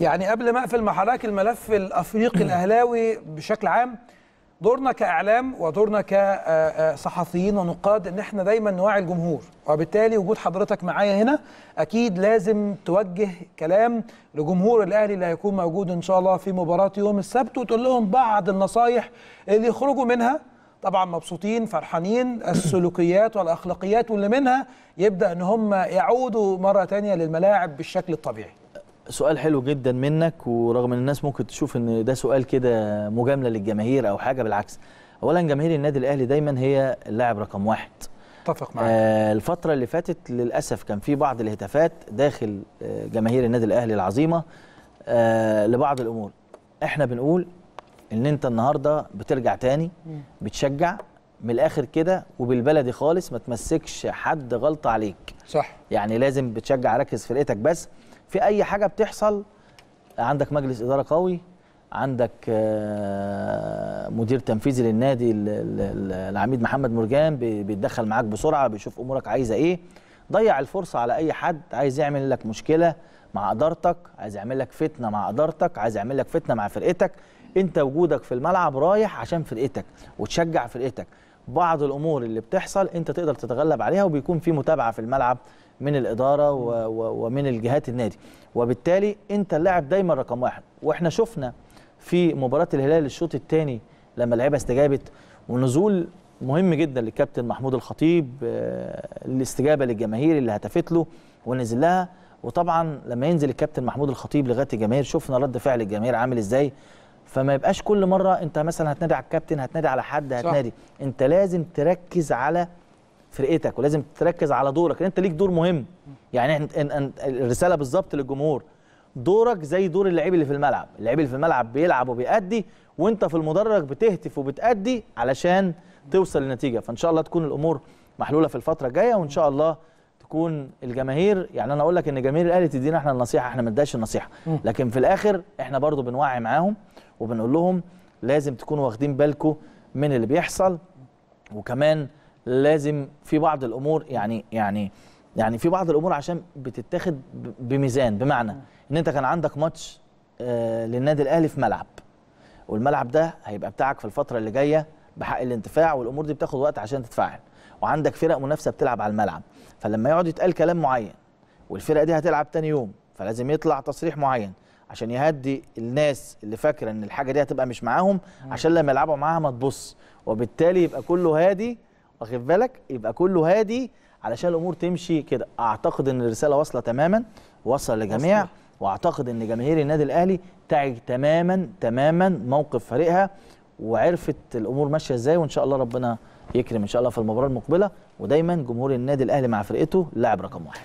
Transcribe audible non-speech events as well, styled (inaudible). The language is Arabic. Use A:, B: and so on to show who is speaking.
A: يعني قبل ما اقفل مع حضرتك الملف الافريقي (clears throat) الاهلاوي بشكل عام دورنا كاعلام ودورنا كصحفيين ونقاد ان احنا دايما نوعي الجمهور وبالتالي وجود حضرتك معايا هنا اكيد لازم توجه كلام لجمهور الاهلي اللي هيكون موجود ان شاء الله في مباراه يوم السبت وتقول لهم بعض النصايح اللي يخرجوا منها طبعا مبسوطين فرحانين (clears throat) السلوكيات والاخلاقيات واللي منها يبدا ان هم يعودوا مره ثانيه للملاعب بالشكل الطبيعي
B: سؤال حلو جدا منك ورغم ان الناس ممكن تشوف ان ده سؤال كده مجامله للجماهير او حاجه بالعكس اولا جماهير النادي الاهلي دايما هي اللاعب رقم واحد اتفق معاك آه الفتره اللي فاتت للاسف كان في بعض الهتافات داخل آه، جماهير النادي الاهلي العظيمه آه لبعض الامور احنا بنقول ان انت النهارده بترجع تاني بتشجع من الاخر كده وبالبلدي خالص ما تمسكش حد غلطه عليك صح يعني لازم بتشجع ركز فرقتك بس في اي حاجه بتحصل عندك مجلس اداره قوي عندك آه، مدير تنفيذي للنادي العميد محمد مرجان بيتدخل معاك بسرعه بيشوف امورك عايزه ايه ضيع الفرصه على اي حد عايز يعمل لك مشكله مع ادارتك عايز يعمل لك فتنه مع ادارتك عايز يعمل لك فتنه مع فرقتك انت وجودك في الملعب رايح عشان فرقتك وتشجع فرقتك بعض الامور اللي بتحصل انت تقدر تتغلب عليها وبيكون في متابعه في الملعب من الاداره ومن الجهات النادي وبالتالي انت اللاعب دايما رقم واحد واحنا شفنا في مباراه الهلال الشوط الثاني لما اللعيبه استجابت ونزول مهم جدا للكابتن محمود الخطيب آه، الاستجابه للجماهير اللي هتفت له ونزل لها وطبعا لما ينزل الكابتن محمود الخطيب لغايه الجماهير شفنا رد فعل الجماهير عامل ازاي فما يبقاش كل مره انت مثلا هتنادي على الكابتن هتنادي على حد هتنادي صح. انت لازم تركز على فرقتك ولازم تركز على دورك انت ليك دور مهم يعني الرساله بالظبط للجمهور دورك زي دور اللعيب اللي في الملعب اللعيب اللي في الملعب بيلعب وبيأدي وانت في المدرج بتهتف وبتأدي علشان توصل لنتيجه فان شاء الله تكون الامور محلوله في الفتره الجايه وان شاء الله تكون الجماهير يعني انا اقول لك ان جماهير الاهلي تدينا احنا النصيحه احنا ما اداش النصيحه لكن في الاخر احنا برضو بنوعي معاهم وبنقول لهم لازم تكونوا واخدين بالكم من اللي بيحصل وكمان لازم في بعض الامور يعني يعني يعني في بعض الامور عشان بتتاخد بميزان بمعنى ان انت كان عندك ماتش آه، للنادي الاهلي في ملعب والملعب ده هيبقى بتاعك في الفتره اللي جايه بحق الانتفاع والامور دي بتاخد وقت عشان تتفاعل وعندك فرق منافسه بتلعب على الملعب فلما يقعد يتقال كلام معين والفرقه دي هتلعب تاني يوم فلازم يطلع تصريح معين عشان يهدي الناس اللي فاكره ان الحاجه دي هتبقى مش معاهم عشان لما يلعبوا معاها ما تبص وبالتالي يبقى كله هادي واخد بالك يبقى كله هادي علشان الامور تمشي كده اعتقد ان الرساله واصله تماما وصل للجميع واعتقد ان جماهير النادي الاهلي تعج تماما تماما موقف فريقها وعرفت الامور ماشيه ازاي وان شاء الله ربنا يكرم ان شاء الله في المباراه المقبله ودايما جمهور النادي الاهلي مع فرقته لاعب رقم واحد